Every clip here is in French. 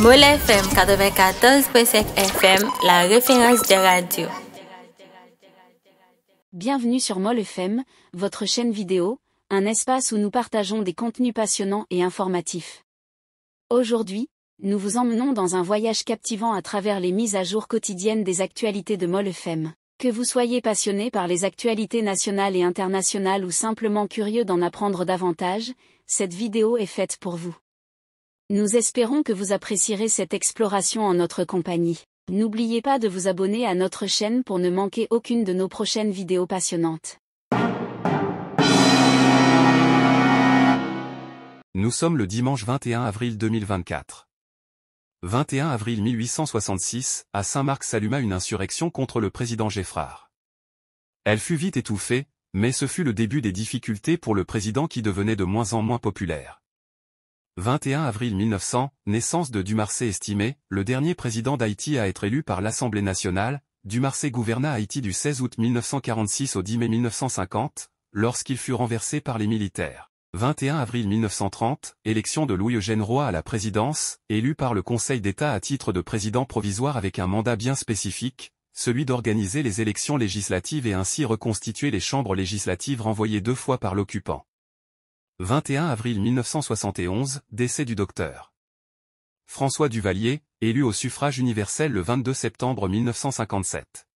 Mole FM FM, la référence de radio. Bienvenue sur Mole FM, votre chaîne vidéo, un espace où nous partageons des contenus passionnants et informatifs. Aujourd'hui, nous vous emmenons dans un voyage captivant à travers les mises à jour quotidiennes des actualités de Mole FM. Que vous soyez passionné par les actualités nationales et internationales ou simplement curieux d'en apprendre davantage, cette vidéo est faite pour vous. Nous espérons que vous apprécierez cette exploration en notre compagnie. N'oubliez pas de vous abonner à notre chaîne pour ne manquer aucune de nos prochaines vidéos passionnantes. Nous sommes le dimanche 21 avril 2024. 21 avril 1866, à Saint-Marc s'alluma une insurrection contre le président Geffrard. Elle fut vite étouffée, mais ce fut le début des difficultés pour le président qui devenait de moins en moins populaire. 21 avril 1900, naissance de Dumarsay estimé, le dernier président d'Haïti à être élu par l'Assemblée nationale, Dumarsay gouverna Haïti du 16 août 1946 au 10 mai 1950, lorsqu'il fut renversé par les militaires. 21 avril 1930, élection de Louis-Eugène Roy à la présidence, élu par le Conseil d'État à titre de président provisoire avec un mandat bien spécifique, celui d'organiser les élections législatives et ainsi reconstituer les chambres législatives renvoyées deux fois par l'occupant. 21 avril 1971, décès du docteur. François Duvalier, élu au suffrage universel le 22 septembre 1957.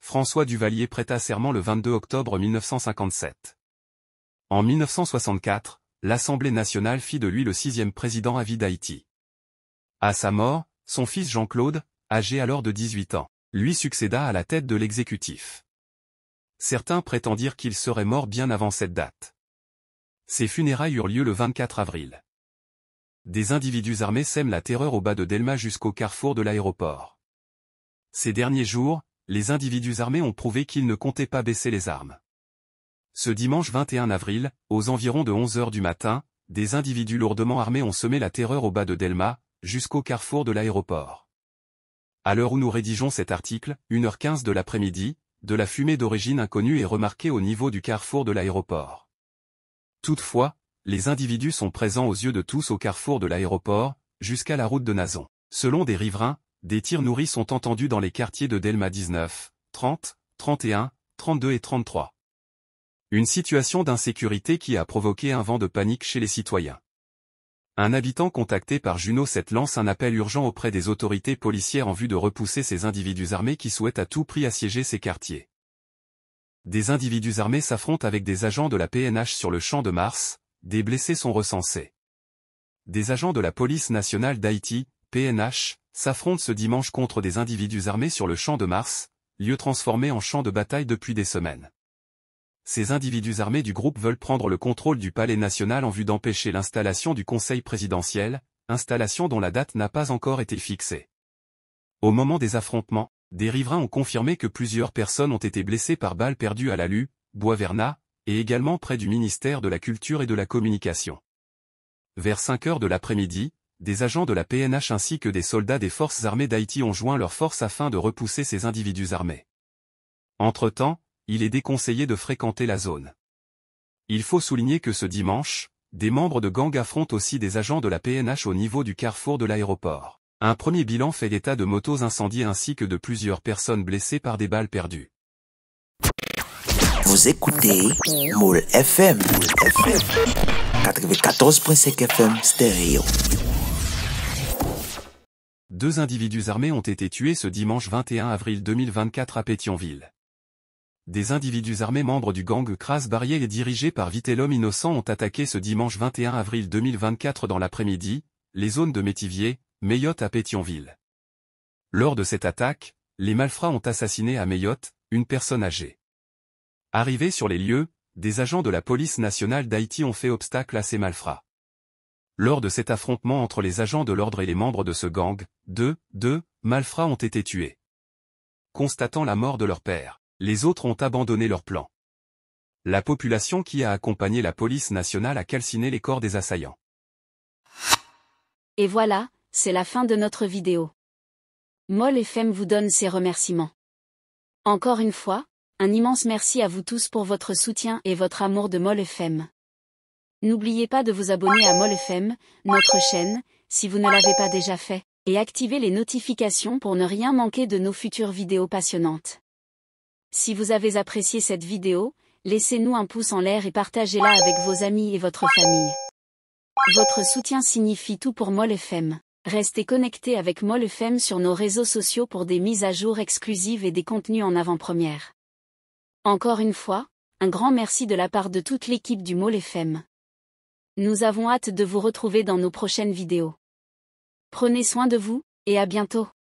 François Duvalier prêta serment le 22 octobre 1957. En 1964, l'Assemblée nationale fit de lui le sixième président à vie d'Haïti. À sa mort, son fils Jean-Claude, âgé alors de 18 ans, lui succéda à la tête de l'exécutif. Certains prétendirent qu'il serait mort bien avant cette date. Ces funérailles eurent lieu le 24 avril. Des individus armés sèment la terreur au bas de Delma jusqu'au carrefour de l'aéroport. Ces derniers jours, les individus armés ont prouvé qu'ils ne comptaient pas baisser les armes. Ce dimanche 21 avril, aux environs de 11 heures du matin, des individus lourdement armés ont semé la terreur au bas de Delma, jusqu'au carrefour de l'aéroport. À l'heure où nous rédigeons cet article, 1h15 de l'après-midi, de la fumée d'origine inconnue est remarquée au niveau du carrefour de l'aéroport. Toutefois, les individus sont présents aux yeux de tous au carrefour de l'aéroport, jusqu'à la route de Nazon. Selon des riverains, des tirs nourris sont entendus dans les quartiers de Delma 19, 30, 31, 32 et 33. Une situation d'insécurité qui a provoqué un vent de panique chez les citoyens. Un habitant contacté par Juno 7 lance un appel urgent auprès des autorités policières en vue de repousser ces individus armés qui souhaitent à tout prix assiéger ces quartiers. Des individus armés s'affrontent avec des agents de la PNH sur le champ de Mars, des blessés sont recensés. Des agents de la police nationale d'Haïti, PNH, s'affrontent ce dimanche contre des individus armés sur le champ de Mars, lieu transformé en champ de bataille depuis des semaines. Ces individus armés du groupe veulent prendre le contrôle du palais national en vue d'empêcher l'installation du conseil présidentiel, installation dont la date n'a pas encore été fixée. Au moment des affrontements, des riverains ont confirmé que plusieurs personnes ont été blessées par balles perdues à l'alu, Bois-Verna, et également près du ministère de la Culture et de la Communication. Vers 5 heures de l'après-midi, des agents de la PNH ainsi que des soldats des forces armées d'Haïti ont joint leurs forces afin de repousser ces individus armés. Entre-temps, il est déconseillé de fréquenter la zone. Il faut souligner que ce dimanche, des membres de gangs affrontent aussi des agents de la PNH au niveau du carrefour de l'aéroport. Un premier bilan fait l'état de motos incendiées ainsi que de plusieurs personnes blessées par des balles perdues. Vous écoutez FM, FM stéréo. Deux individus armés ont été tués ce dimanche 21 avril 2024 à Pétionville. Des individus armés membres du gang Crasse Barrier et dirigés par Vitellum Innocent ont attaqué ce dimanche 21 avril 2024 dans l'après-midi, les zones de Métivier, Mayotte à Pétionville. Lors de cette attaque, les malfrats ont assassiné à Mayotte, une personne âgée. Arrivés sur les lieux, des agents de la police nationale d'Haïti ont fait obstacle à ces malfrats. Lors de cet affrontement entre les agents de l'ordre et les membres de ce gang, deux, deux, malfrats ont été tués. Constatant la mort de leur père, les autres ont abandonné leur plan. La population qui a accompagné la police nationale a calciné les corps des assaillants. Et voilà, c'est la fin de notre vidéo. Moll FM vous donne ses remerciements. Encore une fois, un immense merci à vous tous pour votre soutien et votre amour de Moll FM. N'oubliez pas de vous abonner à Moll FM, notre chaîne, si vous ne l'avez pas déjà fait, et activer les notifications pour ne rien manquer de nos futures vidéos passionnantes. Si vous avez apprécié cette vidéo, laissez-nous un pouce en l'air et partagez-la avec vos amis et votre famille. Votre soutien signifie tout pour Moll FM. Restez connectés avec MolFM sur nos réseaux sociaux pour des mises à jour exclusives et des contenus en avant-première. Encore une fois, un grand merci de la part de toute l'équipe du MolFM. Nous avons hâte de vous retrouver dans nos prochaines vidéos. Prenez soin de vous, et à bientôt.